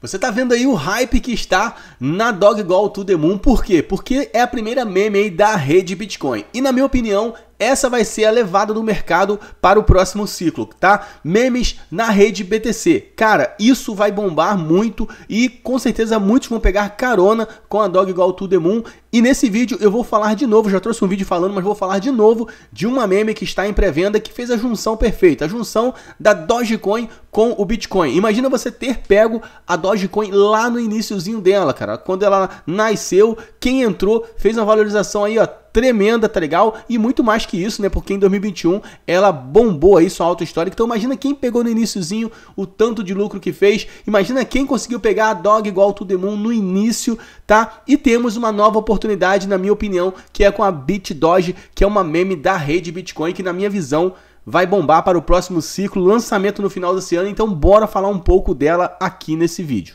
Você tá vendo aí o hype que está na Doggone to the Moon, por quê? Porque é a primeira meme aí da rede Bitcoin. E na minha opinião, essa vai ser a levada do mercado para o próximo ciclo, tá? Memes na rede BTC. Cara, isso vai bombar muito e com certeza muitos vão pegar carona com a Dog Igual to the Moon. E nesse vídeo eu vou falar de novo, já trouxe um vídeo falando, mas vou falar de novo de uma meme que está em pré-venda que fez a junção perfeita, a junção da Dogecoin com o Bitcoin. Imagina você ter pego a Dogecoin lá no iníciozinho dela, cara, quando ela nasceu, quem entrou fez uma valorização aí, ó, tremenda, tá legal? E muito mais que isso, né? Porque em 2021 ela bombou aí sua alta histórica. Então imagina quem pegou no iníciozinho o tanto de lucro que fez. Imagina quem conseguiu pegar a Dog igual to the Moon no início, tá? E temos uma nova oportunidade, na minha opinião, que é com a BitDoge, que é uma meme da rede Bitcoin, que na minha visão vai bombar para o próximo ciclo, lançamento no final desse ano, então bora falar um pouco dela aqui nesse vídeo.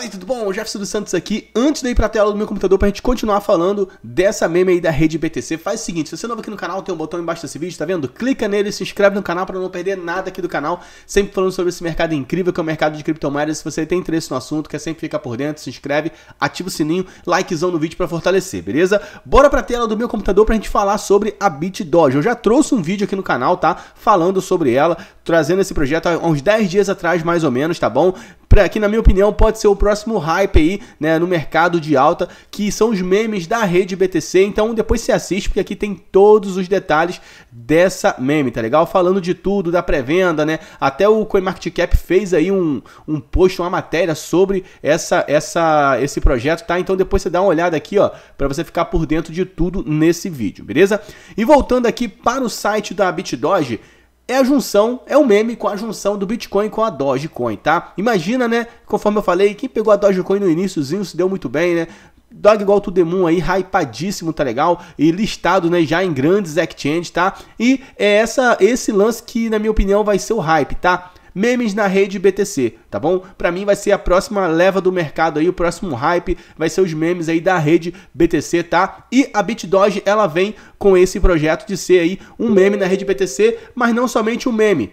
Fala aí, tudo bom? O Jefferson dos Santos aqui. Antes de ir pra tela do meu computador pra gente continuar falando dessa meme aí da rede BTC, faz o seguinte, se você é novo aqui no canal, tem um botão embaixo desse vídeo, tá vendo? Clica nele, se inscreve no canal para não perder nada aqui do canal, sempre falando sobre esse mercado incrível que é o mercado de criptomoedas. Se você tem interesse no assunto, quer sempre ficar por dentro, se inscreve, ativa o sininho, likezão no vídeo para fortalecer, beleza? Bora pra tela do meu computador pra gente falar sobre a BitDoge. Eu já trouxe um vídeo aqui no canal, tá? Falando sobre ela, trazendo esse projeto há uns 10 dias atrás mais ou menos, tá bom? Pra, que na minha opinião pode ser o próximo próximo hype aí, né, no mercado de alta, que são os memes da rede BTC. Então depois se assiste, porque aqui tem todos os detalhes dessa meme, tá legal? Falando de tudo, da pré-venda, né? Até o CoinMarketCap fez aí um, um post, uma matéria sobre essa, essa, esse projeto, tá? Então depois você dá uma olhada aqui, ó, para você ficar por dentro de tudo nesse vídeo, beleza? E voltando aqui para o site da BitDoge, é a junção, é o um meme com a junção do Bitcoin com a Dogecoin, tá? Imagina, né? Conforme eu falei, quem pegou a Dogecoin no iníciozinho se deu muito bem, né? Dog igual to the Moon aí, hypadíssimo, tá legal? E listado, né, já em grandes exchanges, tá? E é essa, esse lance que, na minha opinião, vai ser o hype, tá? memes na rede BTC, tá bom? Para mim vai ser a próxima leva do mercado aí, o próximo hype vai ser os memes aí da rede BTC, tá? E a BitDoge ela vem com esse projeto de ser aí um meme na rede BTC, mas não somente um meme.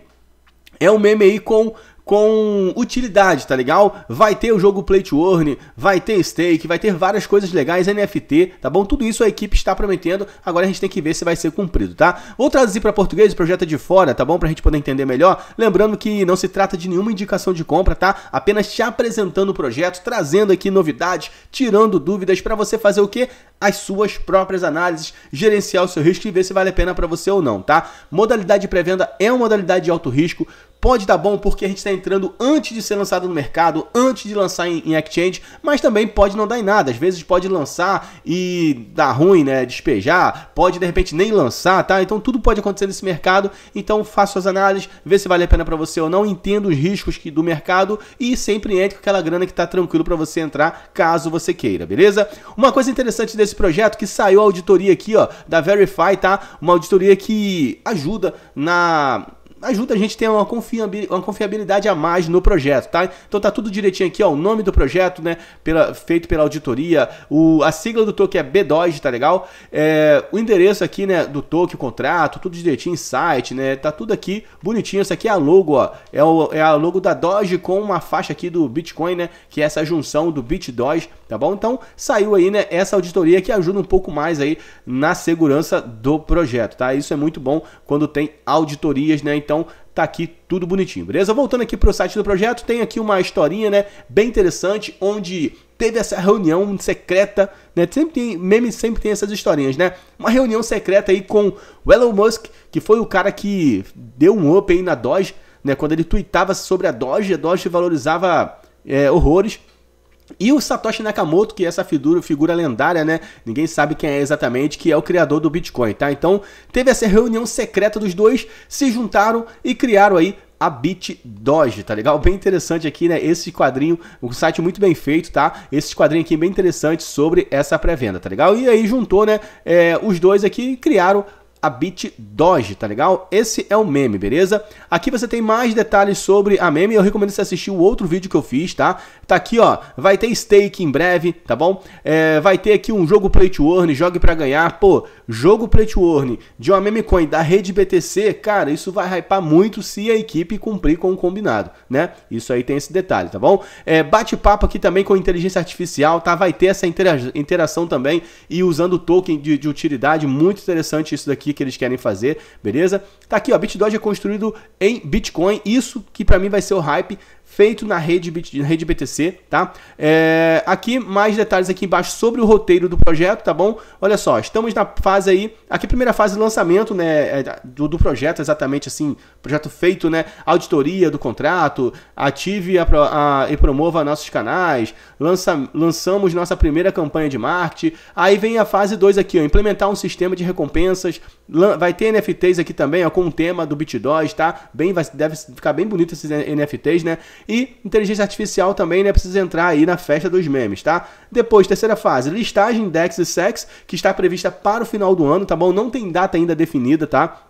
É um meme aí com com utilidade, tá legal? Vai ter o jogo Play to Earn, vai ter stake, vai ter várias coisas legais, NFT, tá bom? Tudo isso a equipe está prometendo, agora a gente tem que ver se vai ser cumprido, tá? Vou traduzir para português o projeto é de fora, tá bom? Pra gente poder entender melhor. Lembrando que não se trata de nenhuma indicação de compra, tá? Apenas te apresentando o projeto, trazendo aqui novidades, tirando dúvidas para você fazer o quê? As suas próprias análises, gerenciar o seu risco e ver se vale a pena para você ou não, tá? Modalidade de pré-venda é uma modalidade de alto risco, pode dar bom porque a gente está entrando antes de ser lançado no mercado, antes de lançar em, em, exchange, mas também pode não dar em nada. Às vezes pode lançar e dar ruim, né? Despejar, pode de repente nem lançar, tá? Então tudo pode acontecer nesse mercado. Então faça suas análises, vê se vale a pena para você ou não, entenda os riscos que, do mercado e sempre entre com aquela grana que está tranquilo para você entrar, caso você queira, beleza? Uma coisa interessante desse projeto que saiu a auditoria aqui, ó, da Verify, tá? Uma auditoria que ajuda na ajuda a gente a ter uma confiabilidade, uma confiabilidade a mais no projeto, tá? Então tá tudo direitinho aqui, ó, o nome do projeto, né, pela, feito pela auditoria, o, a sigla do token é b tá legal? É, o endereço aqui, né, do token, o contrato, tudo direitinho, site, né, tá tudo aqui bonitinho, essa aqui é a logo, ó, é, o, é a logo da Doge com uma faixa aqui do Bitcoin, né, que é essa junção do bit tá bom? Então saiu aí né, essa auditoria que ajuda um pouco mais aí na segurança do projeto, tá? Isso é muito bom quando tem auditorias, né? Então tá aqui tudo bonitinho, beleza? Voltando aqui para o site do projeto, tem aqui uma historinha, né, bem interessante, onde teve essa reunião secreta, né? Sempre tem, meme sempre tem essas historinhas, né? Uma reunião secreta aí com o Elon Musk, que foi o cara que deu um up aí na Doge, né? Quando ele tweetava sobre a Doge, a Doge valorizava é, horrores. E o Satoshi Nakamoto, que é essa figura, figura lendária, né? Ninguém sabe quem é exatamente, que é o criador do Bitcoin, tá? Então, teve essa reunião secreta dos dois, se juntaram e criaram aí a Bit Doge, tá legal? Bem interessante aqui, né? Esse quadrinho, um site muito bem feito, tá? Esse quadrinho aqui é bem interessante sobre essa pré-venda, tá legal? E aí juntou, né? É, os dois aqui criaram a Bit Doge, tá legal? Esse é o meme, beleza? Aqui você tem mais detalhes sobre a meme, eu recomendo você assistir o outro vídeo que eu fiz, tá? Tá aqui, ó, vai ter stake em breve, tá bom? É, vai ter aqui um jogo play to earn, jogue para ganhar, pô, jogo play to earn de uma meme coin da rede BTC, cara, isso vai hypar muito se a equipe cumprir com o combinado, né? Isso aí tem esse detalhe, tá bom? É, Bate-papo aqui também com inteligência artificial, tá? Vai ter essa interação também e usando token de, de utilidade, muito interessante isso daqui, que eles querem fazer, beleza? Tá aqui, ó, BitDoge é construído em Bitcoin, isso que para mim vai ser o hype feito na rede, na rede BTC, tá? É, aqui, mais detalhes aqui embaixo sobre o roteiro do projeto, tá bom? Olha só, estamos na fase aí, aqui primeira fase de lançamento, né, é, do, do projeto, exatamente assim, projeto feito, né, auditoria do contrato, ative a, a, e promova nossos canais, lança, lançamos nossa primeira campanha de marketing, aí vem a fase 2 aqui, ó, implementar um sistema de recompensas, vai ter NFTs aqui também, ó, com o tema do bit tá? Bem, vai, deve ficar bem bonito esses NFTs, né? E inteligência artificial também, né? Precisa entrar aí na festa dos memes, tá? Depois, terceira fase, listagem DEX e SEX, que está prevista para o final do ano, tá bom? Não tem data ainda definida, tá?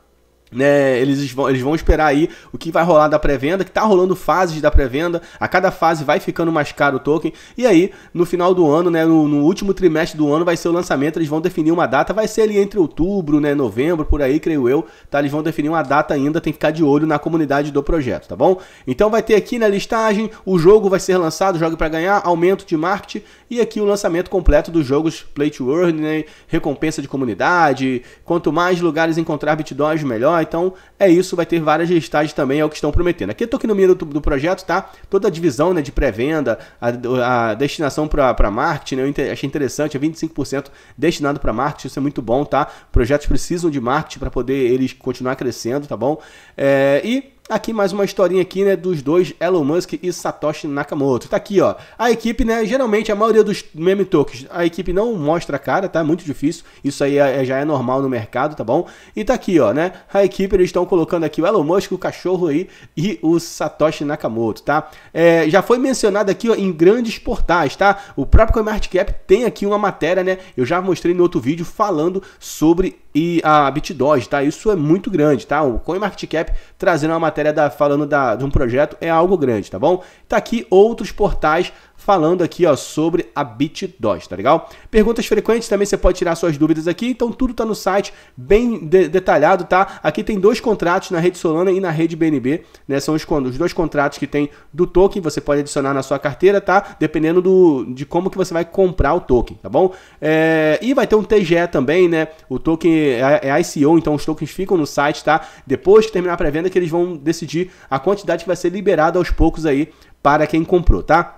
Né, eles, vão, eles vão esperar aí o que vai rolar da pré-venda, que tá rolando fases da pré-venda, a cada fase vai ficando mais caro o token, e aí no final do ano, né, no, no, último trimestre do ano vai ser o lançamento, eles vão definir uma data, vai ser ali entre outubro, né, novembro, por aí, creio eu, tá, eles vão definir uma data ainda, tem que ficar de olho na comunidade do projeto, tá bom? Então vai ter aqui na né, listagem, o jogo vai ser lançado, jogue para ganhar, aumento de marketing, e aqui o lançamento completo dos jogos Play to Earn, né, recompensa de comunidade, quanto mais lugares encontrar Bitdollars, melhor, então é isso, vai ter várias listagens também, é o que estão prometendo. Aqui eu tô aqui no meio do, do projeto, tá? Toda a divisão né, de pré-venda, a, a, destinação para marketing, né? eu achei interessante, é 25% destinado para marketing, isso é muito bom, tá? Projetos precisam de marketing para poder eles continuar crescendo, tá bom? É, e Aqui mais uma historinha aqui, né, dos dois, Elon Musk e Satoshi Nakamoto. Tá aqui, ó. A equipe, né, geralmente a maioria dos meme tokens, a equipe não mostra a cara, tá? É muito difícil. Isso aí é, é, já é normal no mercado, tá bom? E tá aqui, ó, né? A equipe eles estão colocando aqui o Elon Musk, o cachorro aí e o Satoshi Nakamoto, tá? É, já foi mencionado aqui, ó, em grandes portais, tá? O próprio CoinMarketCap tem aqui uma matéria, né? Eu já mostrei no outro vídeo falando sobre e a BitDoge, tá? Isso é muito grande, tá? O CoinMarketCap trazendo uma matéria da, falando da, de um projeto é algo grande, tá bom? Tá aqui outros portais falando aqui ó, sobre a bit tá legal? Perguntas frequentes também você pode tirar suas dúvidas aqui, então tudo tá no site bem de detalhado, tá? Aqui tem dois contratos na rede Solana e na rede BNB, né? São os, os dois contratos que tem do token, você pode adicionar na sua carteira, tá? Dependendo do, de como que você vai comprar o token, tá bom? É, e vai ter um TGE também, né? O token é, é ICO, então os tokens ficam no site, tá? Depois que terminar a pré-venda que eles vão decidir a quantidade que vai ser liberada aos poucos aí para quem comprou, tá?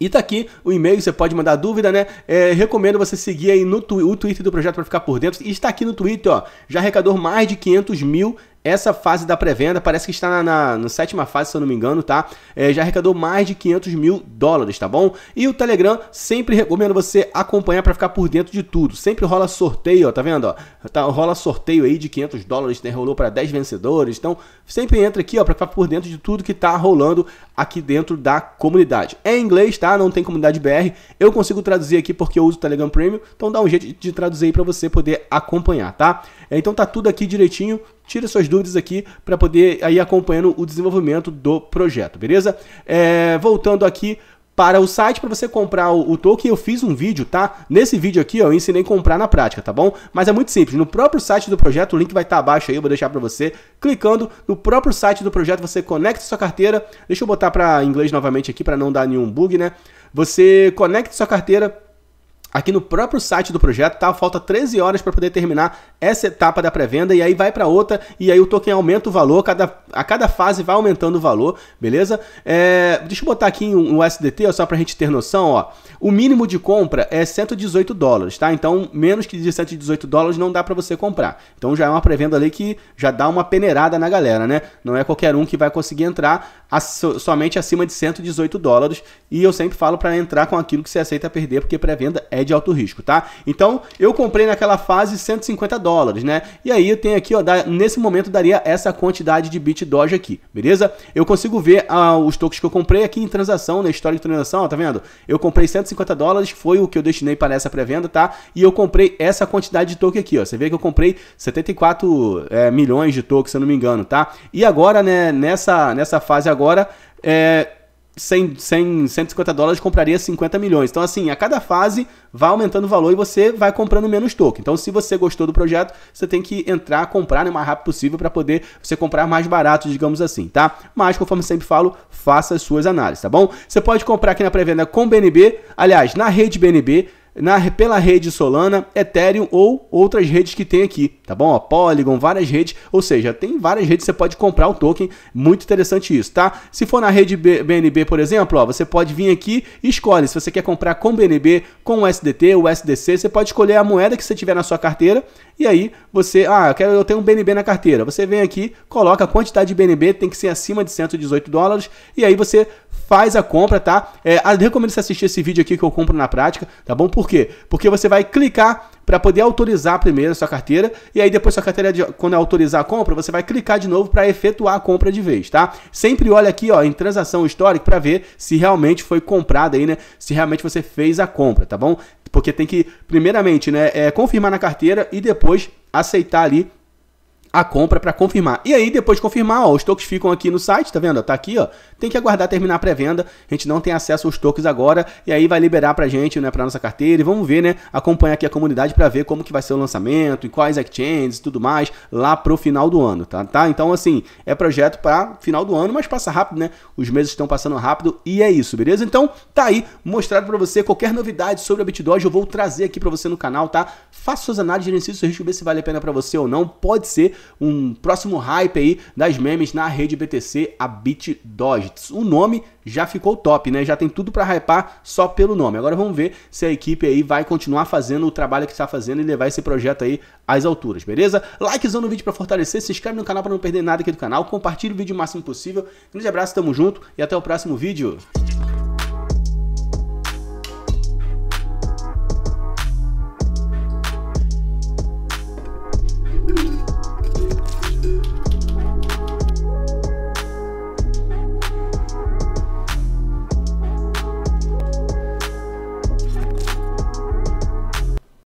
E tá aqui o e-mail, você pode mandar dúvida, né? É, recomendo você seguir aí no o Twitter do projeto para ficar por dentro. E está aqui no Twitter, ó. Já arrecadou mais de 500 mil essa fase da pré-venda parece que está na, na, na, sétima fase, se eu não me engano, tá? É, já arrecadou mais de 500 mil dólares, tá bom? E o Telegram sempre recomendo você acompanhar para ficar por dentro de tudo. Sempre rola sorteio, ó, tá vendo? Ó? Tá, rola sorteio aí de 500 dólares, né? rolou para 10 vencedores. Então, sempre entra aqui, ó, para ficar por dentro de tudo que tá rolando aqui dentro da comunidade. É em inglês, tá? Não tem comunidade BR. Eu consigo traduzir aqui porque eu uso o Telegram Premium. Então, dá um jeito de traduzir aí para você poder acompanhar, tá? É, então, tá tudo aqui direitinho tire suas dúvidas aqui para poder aí acompanhando o desenvolvimento do projeto, beleza? É, voltando aqui para o site para você comprar o, o token. Eu fiz um vídeo, tá? Nesse vídeo aqui, ó, eu ensinei a comprar na prática, tá bom? Mas é muito simples. No próprio site do projeto, o link vai estar tá abaixo aí, eu vou deixar para você. Clicando no próprio site do projeto, você conecta sua carteira. Deixa eu botar para inglês novamente aqui para não dar nenhum bug, né? Você conecta sua carteira Aqui no próprio site do projeto tá, falta 13 horas para poder terminar essa etapa da pré-venda e aí vai para outra e aí o token aumenta o valor, cada, a cada fase vai aumentando o valor, beleza? É, deixa eu botar aqui um, um SDT ó, só para a gente ter noção, ó. O mínimo de compra é 118 dólares, tá? Então menos que de 118 dólares não dá para você comprar. Então já é uma pré-venda ali que já dá uma peneirada na galera, né? Não é qualquer um que vai conseguir entrar a, somente acima de 118 dólares e eu sempre falo para entrar com aquilo que você aceita perder porque pré-venda é de alto risco, tá? Então, eu comprei naquela fase 150 dólares, né? E aí eu tenho aqui, ó, da, nesse momento daria essa quantidade de bit Doge aqui, beleza? Eu consigo ver ah, os tokens que eu comprei aqui em transação, na né? história de transação, ó, tá vendo? Eu comprei 150 dólares, foi o que eu destinei para essa pré-venda, tá? E eu comprei essa quantidade de token aqui, ó. Você vê que eu comprei 74 é, milhões de tokens, se eu não me engano, tá? E agora, né, nessa, nessa fase agora, é, 100, 100, 150 dólares compraria 50 milhões. Então, assim, a cada fase vai aumentando o valor e você vai comprando menos token. Então, se você gostou do projeto, você tem que entrar, comprar né, o mais rápido possível para poder você comprar mais barato, digamos assim, tá? Mas, conforme sempre falo, faça as suas análises, tá bom? Você pode comprar aqui na pré-venda com BNB, aliás, na rede BNB na, pela rede Solana, Ethereum ou outras redes que tem aqui, tá bom? Polygon, várias redes, ou seja, tem várias redes que você pode comprar o token, muito interessante isso, tá? Se for na rede BNB, por exemplo, ó, você pode vir aqui e escolhe se você quer comprar com BNB, com USDT USDC, você pode escolher a moeda que você tiver na sua carteira e aí você, ah, eu, quero, eu tenho um BNB na carteira, você vem aqui, coloca a quantidade de BNB, tem que ser acima de 118 dólares e aí você faz a compra, tá? É, recomendo você assistir esse vídeo aqui que eu compro na prática, tá bom? Por por quê? Porque você vai clicar para poder autorizar primeiro a sua carteira e aí depois sua carteira de, quando é autorizar a compra, você vai clicar de novo para efetuar a compra de vez, tá? Sempre olha aqui, ó, em transação histórica para ver se realmente foi comprada aí, né? Se realmente você fez a compra, tá bom? Porque tem que primeiramente, né, é, confirmar na carteira e depois aceitar ali a compra para confirmar. E aí, depois de confirmar, ó, os tokens ficam aqui no site, tá vendo? Tá aqui, ó. Tem que aguardar terminar a pré-venda. A gente não tem acesso aos tokens agora e aí vai liberar pra gente, né, pra nossa carteira. E vamos ver, né, acompanhar aqui a comunidade para ver como que vai ser o lançamento e quais exchanges e tudo mais lá pro final do ano, tá? tá? Então, assim, é projeto para final do ano, mas passa rápido, né? Os meses estão passando rápido e é isso, beleza? Então, tá aí mostrado para você qualquer novidade sobre a BitDoge, eu vou trazer aqui para você no canal, tá? Faça suas análises, gerencie seu risco, ver se vale a pena para você ou não. Pode ser um próximo hype aí das memes na rede BTC, a BitDogs. O nome já ficou top, né? Já tem tudo para hypar só pelo nome. Agora vamos ver se a equipe aí vai continuar fazendo o trabalho que está fazendo e levar esse projeto aí às alturas, beleza? Likezão no vídeo para fortalecer, se inscreve no canal para não perder nada aqui do canal, compartilha o vídeo o máximo possível. Um grande abraço, tamo junto e até o próximo vídeo.